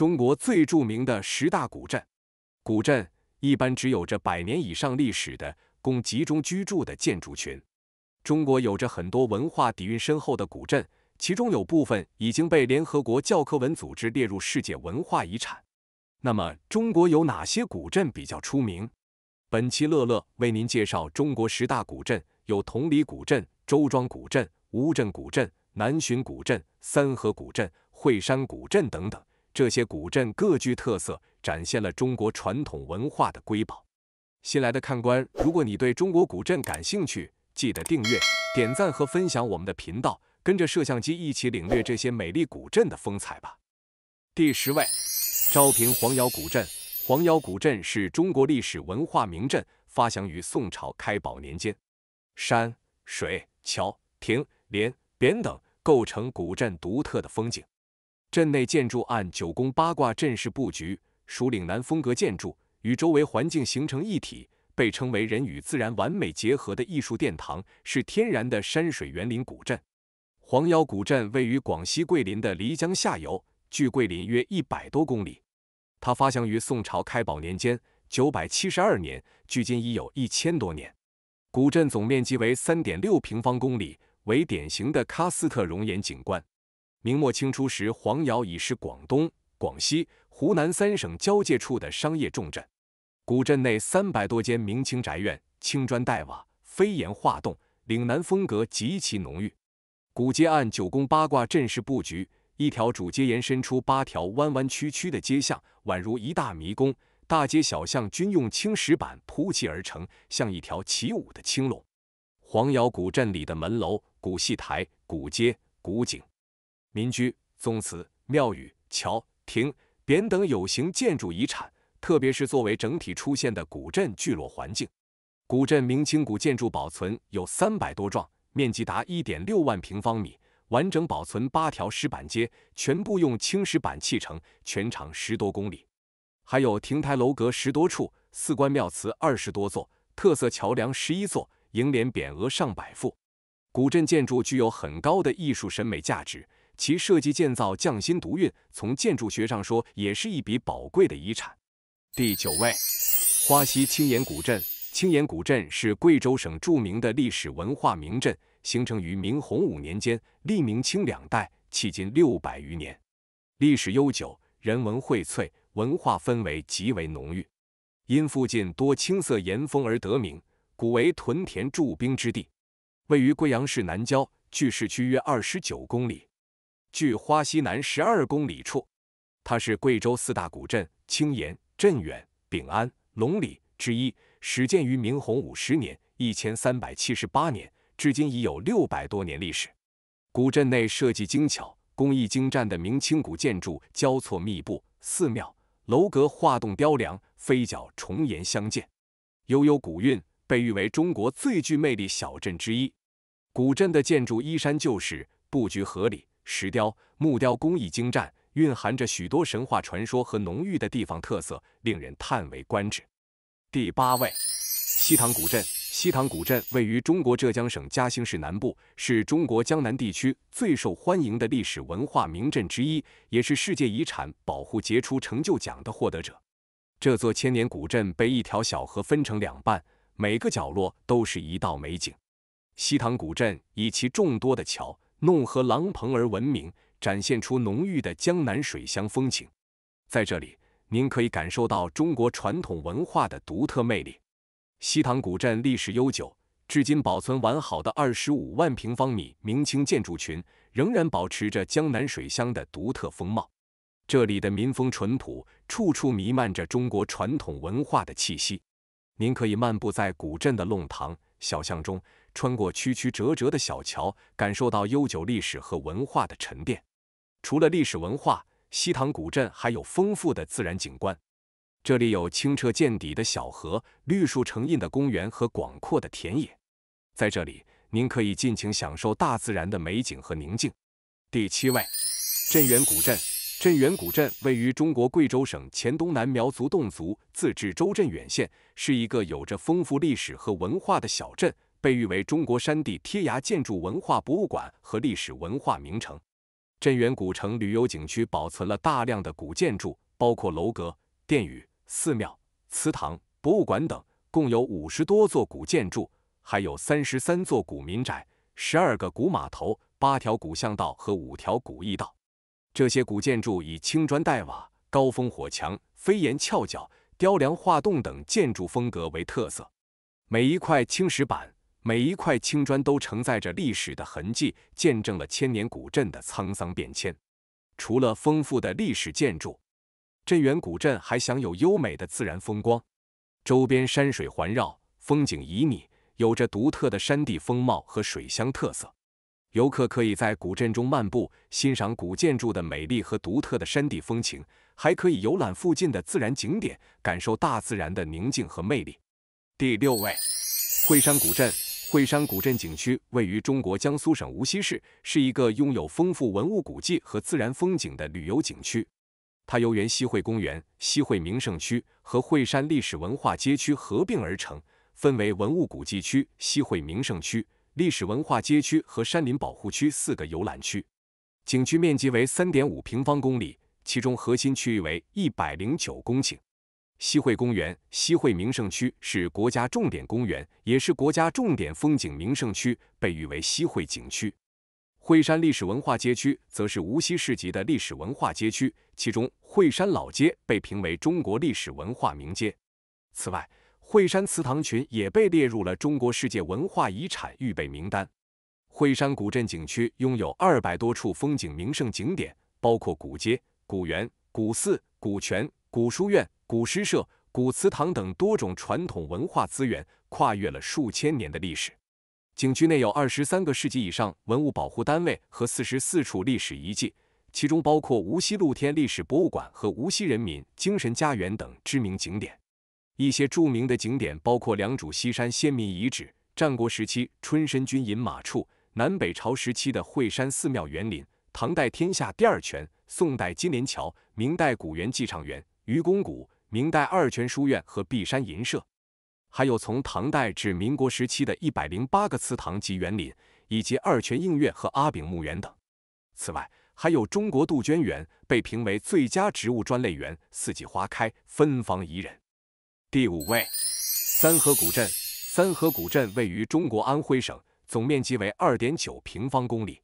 中国最著名的十大古镇，古镇一般只有着百年以上历史的，供集中居住的建筑群。中国有着很多文化底蕴深厚的古镇，其中有部分已经被联合国教科文组织列入世界文化遗产。那么，中国有哪些古镇比较出名？本期乐乐为您介绍中国十大古镇，有同里古镇、周庄古镇、乌镇古镇、南浔古镇、三河古镇、惠山古镇等等。这些古镇各具特色，展现了中国传统文化的瑰宝。新来的看官，如果你对中国古镇感兴趣，记得订阅、点赞和分享我们的频道，跟着摄像机一起领略这些美丽古镇的风采吧。第十位，昭平黄姚古镇。黄姚古镇是中国历史文化名镇，发祥于宋朝开宝年间。山水、桥、亭、帘、匾等构成古镇独特的风景。镇内建筑按九宫八卦阵势布局，属岭南风格建筑，与周围环境形成一体，被称为人与自然完美结合的艺术殿堂，是天然的山水园林古镇。黄姚古镇位于广西桂林的漓江下游，距桂林约一百多公里。它发祥于宋朝开宝年间（九百七十二年），距今已有一千多年。古镇总面积为三点六平方公里，为典型的喀斯特溶岩景观。明末清初时，黄姚已是广东、广西、湖南三省交界处的商业重镇。古镇内三百多间明清宅院，青砖黛瓦，飞檐画栋，岭南风格极其浓郁。古街按九宫八卦阵势布局，一条主街延伸出八条弯弯曲曲的街巷，宛如一大迷宫。大街小巷均用青石板铺砌而成，像一条起舞的青龙。黄姚古镇里的门楼、古戏台、古街、古井。民居、宗祠、庙宇、桥、亭、匾等有形建筑遗产，特别是作为整体出现的古镇聚落环境。古镇明清古建筑保存有三百多幢，面积达一点六万平方米，完整保存八条石板街，全部用青石板砌成，全长十多公里。还有亭台楼阁十多处，四官庙祠二十多座，特色桥梁十一座，楹联匾额上百幅。古镇建筑具有很高的艺术审美价值。其设计建造匠心独运，从建筑学上说也是一笔宝贵的遗产。第九位，花溪青岩古镇。青岩古镇是贵州省著名的历史文化名镇，形成于明洪武年间，历明清两代，迄今六百余年，历史悠久，人文荟萃，文化氛围极为浓郁。因附近多青色岩峰而得名，古为屯田驻兵之地，位于贵阳市南郊，距市区约二十九公里。距花溪南十二公里处，它是贵州四大古镇——青岩、镇远、丙安、龙里之一，始建于明洪武十年（一千三百七十八年），至今已有六百多年历史。古镇内设计精巧、工艺精湛的明清古建筑交错密布，寺庙、楼阁、画栋、雕梁、飞角、重檐相间，悠悠古韵，被誉为中国最具魅力小镇之一。古镇的建筑依山就势，布局合理。石雕、木雕工艺精湛，蕴含着许多神话传说和浓郁的地方特色，令人叹为观止。第八位，西塘古镇。西塘古镇位于中国浙江省嘉兴市南部，是中国江南地区最受欢迎的历史文化名镇之一，也是世界遗产保护杰出成就奖的获得者。这座千年古镇被一条小河分成两半，每个角落都是一道美景。西塘古镇以其众多的桥。弄和廊棚而闻名，展现出浓郁的江南水乡风情。在这里，您可以感受到中国传统文化的独特魅力。西塘古镇历史悠久，至今保存完好的二十五万平方米明清建筑群，仍然保持着江南水乡的独特风貌。这里的民风淳朴，处处弥漫着中国传统文化的气息。您可以漫步在古镇的弄堂、小巷中。穿过曲曲折折的小桥，感受到悠久历史和文化的沉淀。除了历史文化，西塘古镇还有丰富的自然景观。这里有清澈见底的小河、绿树成荫的公园和广阔的田野。在这里，您可以尽情享受大自然的美景和宁静。第七位，镇远古镇。镇远古镇位于中国贵州省黔东南苗族侗族自治州镇远县，是一个有着丰富历史和文化的小镇。被誉为中国山地贴崖建筑文化博物馆和历史文化名城，镇远古城旅游景区保存了大量的古建筑，包括楼阁、殿宇、寺庙、祠堂、博物馆等，共有五十多座古建筑，还有三十三座古民宅、十二个古码头、八条古巷道和五条古驿道。这些古建筑以青砖黛瓦、高峰火墙、飞檐翘角、雕梁画栋等建筑风格为特色，每一块青石板。每一块青砖都承载着历史的痕迹，见证了千年古镇的沧桑变迁。除了丰富的历史建筑，镇远古镇还享有优美的自然风光，周边山水环绕，风景旖旎，有着独特的山地风貌和水乡特色。游客可以在古镇中漫步，欣赏古建筑的美丽和独特的山地风情，还可以游览附近的自然景点，感受大自然的宁静和魅力。第六位，惠山古镇。惠山古镇景区位于中国江苏省无锡市，是一个拥有丰富文物古迹和自然风景的旅游景区。它由原西汇公园、西汇名胜区和惠山历史文化街区合并而成，分为文物古迹区、西汇名胜区、历史文化街区和山林保护区四个游览区。景区面积为3.5平方公里，其中核心区域为109公顷。西汇公园、西汇名胜区是国家重点公园，也是国家重点风景名胜区，被誉为西汇景区。惠山历史文化街区则是无锡市级的历史文化街区，其中惠山老街被评为中国历史文化名街。此外，惠山祠堂群也被列入了中国世界文化遗产预备名单。惠山古镇景区拥有二百多处风景名胜景点，包括古街、古园、古寺、古泉、古书院。古诗社、古祠堂等多种传统文化资源，跨越了数千年的历史。景区内有二十三个市级以上文物保护单位和四十四处历史遗迹，其中包括无锡露天历史博物馆和无锡人民精神家园等知名景点。一些著名的景点包括良渚西山先民遗址、战国时期春申君饮马处、南北朝时期的惠山寺庙园林、唐代天下第二泉、宋代金莲桥、明代古园寄畅园、愚公谷。明代二泉书院和碧山银社，还有从唐代至民国时期的一百零八个祠堂及园林，以及二泉映月和阿炳墓园等。此外，还有中国杜鹃园被评为最佳植物专类园，四季花开，芬芳宜人。第五位，三河古镇。三河古镇位于中国安徽省，总面积为二点九平方公里。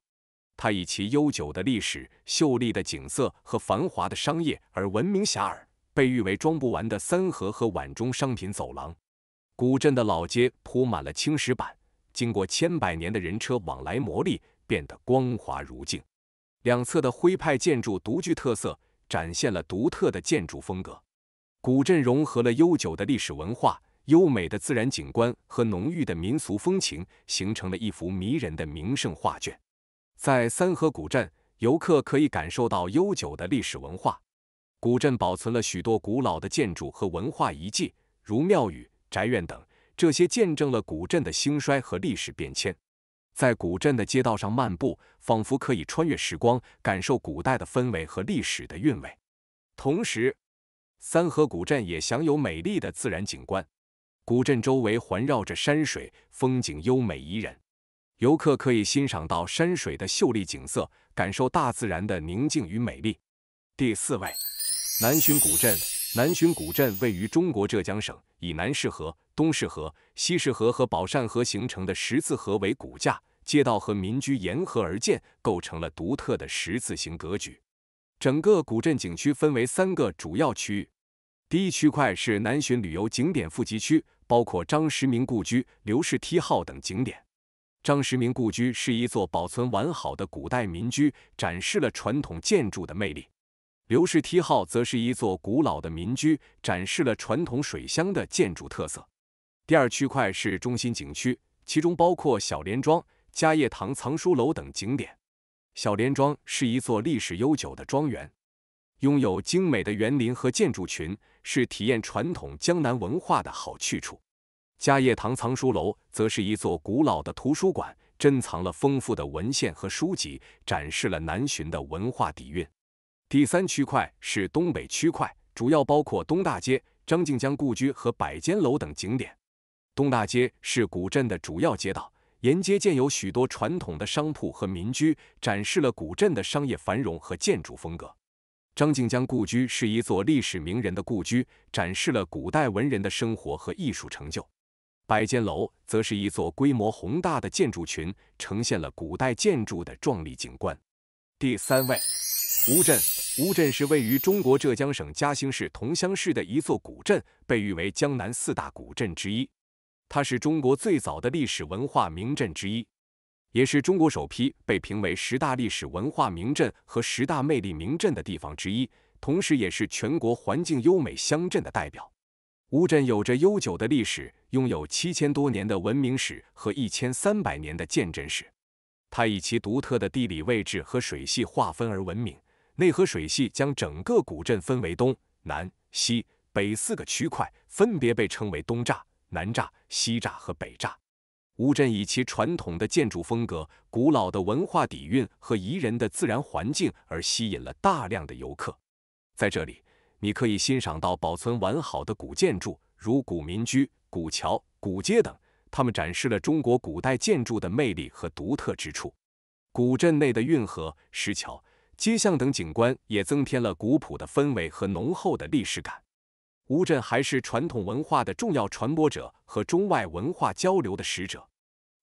它以其悠久的历史、秀丽的景色和繁华的商业而闻名遐迩。被誉为装不完的三河和皖中商品走廊，古镇的老街铺满了青石板，经过千百年的人车往来磨砺，变得光滑如镜。两侧的徽派建筑独具特色，展现了独特的建筑风格。古镇融合了悠久的历史文化、优美的自然景观和浓郁的民俗风情，形成了一幅迷人的名胜画卷。在三河古镇，游客可以感受到悠久的历史文化。古镇保存了许多古老的建筑和文化遗迹，如庙宇、宅院等，这些见证了古镇的兴衰和历史变迁。在古镇的街道上漫步，仿佛可以穿越时光，感受古代的氛围和历史的韵味。同时，三河古镇也享有美丽的自然景观，古镇周围环绕着山水，风景优美宜人，游客可以欣赏到山水的秀丽景色，感受大自然的宁静与美丽。第四位。南浔古镇，南浔古镇位于中国浙江省，以南市河、东市河、西市河和宝善河形成的十字河为骨架，街道和民居沿河而建，构成了独特的十字形格局。整个古镇景区分为三个主要区域，第一区块是南浔旅游景点富集区，包括张石明故居、刘氏梯号等景点。张石明故居是一座保存完好的古代民居，展示了传统建筑的魅力。刘氏梯号则是一座古老的民居，展示了传统水乡的建筑特色。第二区块是中心景区，其中包括小莲庄、嘉业堂藏书楼等景点。小莲庄是一座历史悠久的庄园，拥有精美的园林和建筑群，是体验传统江南文化的好去处。嘉业堂藏书楼则是一座古老的图书馆，珍藏了丰富的文献和书籍，展示了南浔的文化底蕴。第三区块是东北区块，主要包括东大街、张静江故居和百间楼等景点。东大街是古镇的主要街道，沿街建有许多传统的商铺和民居，展示了古镇的商业繁荣和建筑风格。张静江故居是一座历史名人的故居，展示了古代文人的生活和艺术成就。百间楼则是一座规模宏大的建筑群，呈现了古代建筑的壮丽景观。第三位，乌镇。乌镇是位于中国浙江省嘉兴市桐乡市的一座古镇，被誉为江南四大古镇之一。它是中国最早的历史文化名镇之一，也是中国首批被评为十大历史文化名镇和十大魅力名镇的地方之一，同时也是全国环境优美乡镇的代表。乌镇有着悠久的历史，拥有七千多年的文明史和一千三百年的建镇史。它以其独特的地理位置和水系划分而闻名。内河水系将整个古镇分为东南西北四个区块，分别被称为东栅、南栅、西栅和北栅。乌镇以其传统的建筑风格、古老的文化底蕴和宜人的自然环境而吸引了大量的游客。在这里，你可以欣赏到保存完好的古建筑，如古民居、古桥、古街等。他们展示了中国古代建筑的魅力和独特之处，古镇内的运河、石桥、街巷等景观也增添了古朴的氛围和浓厚的历史感。乌镇还是传统文化的重要传播者和中外文化交流的使者，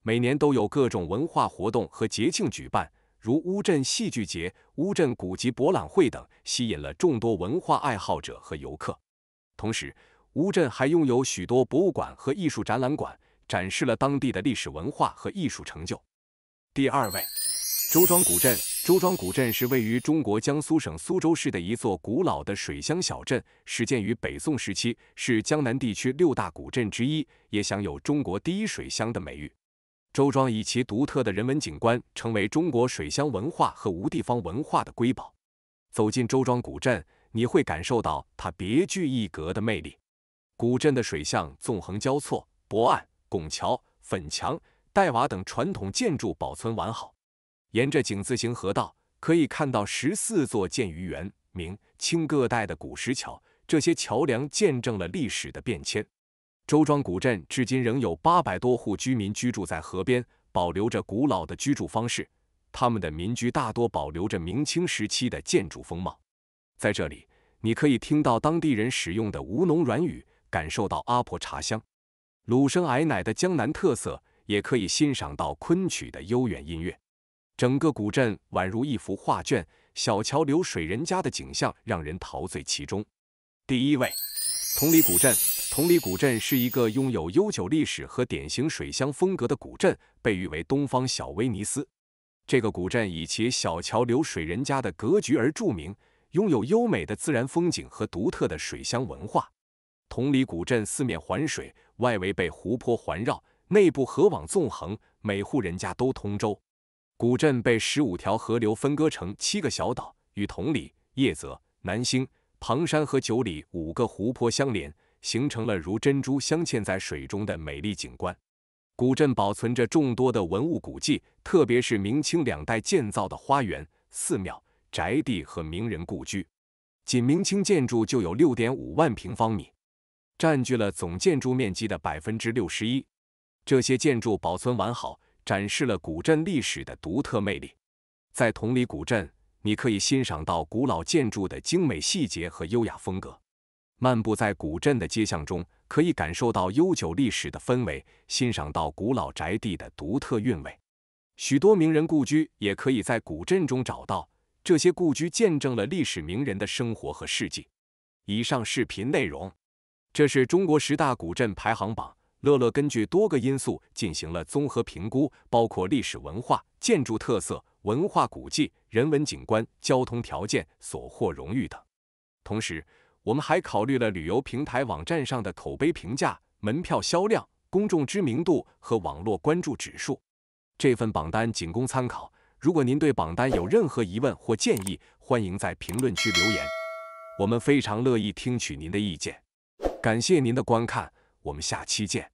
每年都有各种文化活动和节庆举办，如乌镇戏剧节、乌镇古籍博览会等，吸引了众多文化爱好者和游客。同时，乌镇还拥有许多博物馆和艺术展览馆。展示了当地的历史文化和艺术成就。第二位，周庄古镇。周庄古镇是位于中国江苏省苏州市的一座古老的水乡小镇，始建于北宋时期，是江南地区六大古镇之一，也享有“中国第一水乡”的美誉。周庄以其独特的人文景观，成为中国水乡文化和吴地方文化的瑰宝。走进周庄古镇，你会感受到它别具一格的魅力。古镇的水巷纵横交错，驳岸。拱桥、粉墙、黛瓦等传统建筑保存完好。沿着井字形河道，可以看到十四座建于元、明清各代的古石桥，这些桥梁见证了历史的变迁。周庄古镇至今仍有八百多户居民居住在河边，保留着古老的居住方式。他们的民居大多保留着明清时期的建筑风貌。在这里，你可以听到当地人使用的吴侬软语，感受到阿婆茶香。鲁声矮奶的江南特色，也可以欣赏到昆曲的悠远音乐。整个古镇宛如一幅画卷，小桥流水人家的景象让人陶醉其中。第一位，同里古镇。同里古镇是一个拥有悠久历史和典型水乡风格的古镇，被誉为“东方小威尼斯”。这个古镇以其小桥流水人家的格局而著名，拥有优美的自然风景和独特的水乡文化。同里古镇四面环水，外围被湖泊环绕，内部河网纵横，每户人家都通州。古镇被十五条河流分割成七个小岛，与同里、叶泽、南兴、庞山和九里五个湖泊相连，形成了如珍珠镶嵌在水中的美丽景观。古镇保存着众多的文物古迹，特别是明清两代建造的花园、寺庙、宅地和名人故居，仅明清建筑就有六点五万平方米。占据了总建筑面积的百分之六十一，这些建筑保存完好，展示了古镇历史的独特魅力。在同里古镇，你可以欣赏到古老建筑的精美细节和优雅风格。漫步在古镇的街巷中，可以感受到悠久历史的氛围，欣赏到古老宅地的独特韵味。许多名人故居也可以在古镇中找到，这些故居见证了历史名人的生活和事迹。以上视频内容。这是中国十大古镇排行榜。乐乐根据多个因素进行了综合评估，包括历史文化、建筑特色、文化古迹、人文景观、交通条件、所获荣誉等。同时，我们还考虑了旅游平台网站上的口碑评价、门票销量、公众知名度和网络关注指数。这份榜单仅供参考。如果您对榜单有任何疑问或建议，欢迎在评论区留言，我们非常乐意听取您的意见。感谢您的观看，我们下期见。